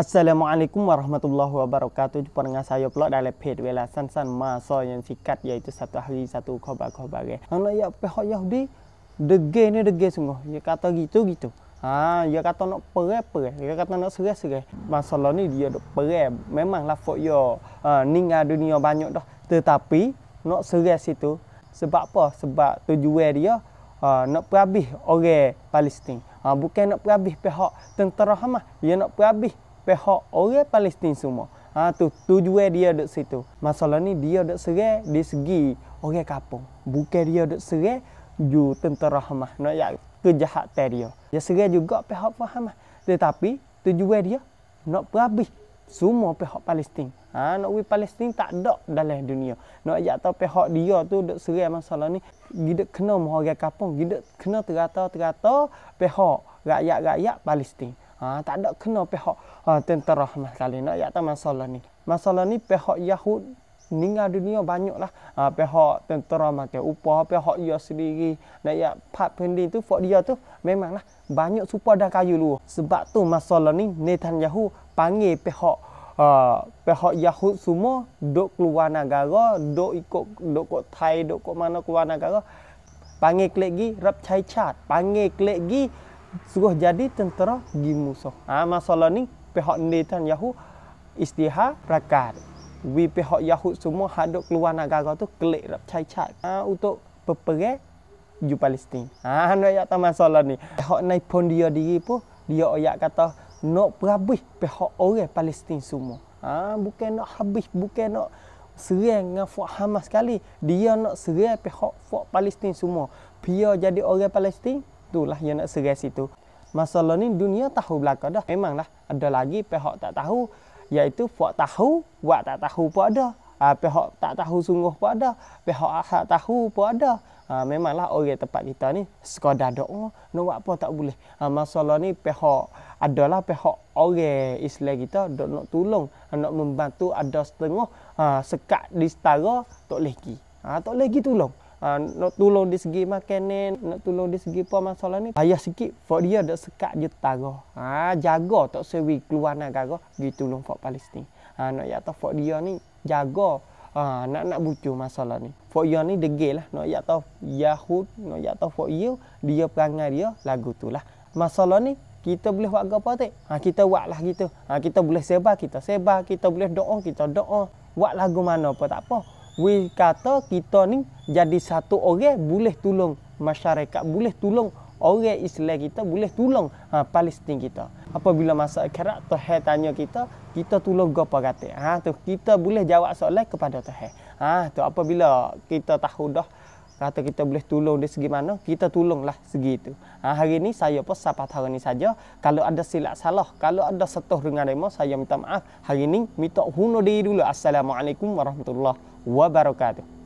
Assalamualaikum warahmatullahi wabarakatuh. Jumpa dengan saya pula dalam pet wala san-san masa yang sikat iaitu satu hari satu khabar-khabar. Hang nak ya pihak Yahudi degil ni degil sungguh. Dia ya kata gitu gitu. Ha, dia ya kata nak perang-perang. Dia ya kata nak serah-serah. Masalah ni dia nak Memang Memanglah fok yo uh, ha, ninggal dunia banyak dah. Tetapi nak serah situ sebab apa? Sebab tujuan dia ha, nak perhabis orang Palestine. Ha, bukan nak perhabis pihak tentera Hamas. Dia nak perhabis pihak orang Palestin semua. Ha tu tujuan dia dekat situ. Masalah ni dia dekat serang di segi orang kampung. Bukan dia dekat serang ju tentera Hamas nak ya kejahatan dia. Dia serang juga pihak faham Tetapi tujuan dia nak perhabis semua pihak Palestin. Ha nak wi Palestin tak ada dalam dunia. Nak ajak ya, tahu pihak dia tu dekat serang masalah ni gidak kena orang kampung, gidak kena terata-terata pihak rakyat-rakyat Palestin. Ha, tak ada kena pihak ha, tentera mah kali nak ya tak masalah ni. Masalah ni pihak Yahud ninggal dunia banyak lah. Ha, pihak tentera mati upah, pihak ia sendiri. Nak ya pak pendin tu, pak dia tu memanglah banyak supaya dan kayu lu. Sebab tu masalah ni Netanyahu panggil pihak uh, pihak Yahud semua duk keluar negara, duk ikut duk kok Thai, duk kok mana keluar negara. Panggil klik lagi, rap cai cat. Panggil klik lagi, suruh jadi tentera di musuh. Ha, masalah ni pihak Netanyahu istiha prakar. Wi pihak Yahud semua hadok keluar negara tu kelik rap cai cai. Ha, untuk peperang di Palestin. Ha nak ya masalah ni. Pihak naik pun dia diri pun dia ayat kata nak berhabis pihak orang Palestin semua. Ha, bukan nak habis, bukan nak serang dengan Fuad Hamas sekali. Dia nak serang pihak Fuad Palestin semua. Pia jadi orang Palestin, itulah yang nak serai situ. Masalah ni dunia tahu belakang dah. Memanglah ada lagi pihak tak tahu iaitu puak tahu, buat tak tahu pun ada. Ha, pihak tak tahu sungguh pun ada. Pihak tak tahu pun ada. Ha, memanglah orang tempat kita ni sekadar doa oh, nak buat apa tak boleh. Ha, masalah ni pihak adalah pihak orang Islam kita dok nak tolong, nak membantu ada setengah ha, sekat di setara tak lagi. Ha, tak lagi tolong uh, nak tolong di segi makan nak tolong di segi apa masalah ni. Payah sikit, Fak dia ada sekat je tak Ah ha, jaga tak sewi keluar negara, dia tolong Fak Palestin. Ha, ah, nak ya tahu Fak dia ni jaga ha, nak nak bucu masalah ni. Fak dia ni degil lah. Nak ya tahu Yahud, nak ya tahu Fak dia, dia perangai dia lagu tu lah. Masalah ni kita boleh buat apa tak? Ha, kita buat lah gitu, Ha, kita boleh sebar, kita sebar. Kita boleh doa, kita doa. Buat lagu mana apa tak apa we kata kita ni jadi satu orang boleh tolong masyarakat boleh tolong orang Islam kita boleh tolong ha, Palestin kita apabila masa akhirat Tuhan tanya kita kita tolong apa kata ha tu kita boleh jawab soalan kepada Tuhan ha tu apabila kita tahu dah kata kita boleh tolong dia segi mana, kita tolonglah segi itu. Ha, hari ini saya pun sahabat hari ini saja. Kalau ada silap salah, kalau ada setuh dengan demo, saya minta maaf. Hari ini minta hunuh diri dulu. Assalamualaikum warahmatullahi wabarakatuh.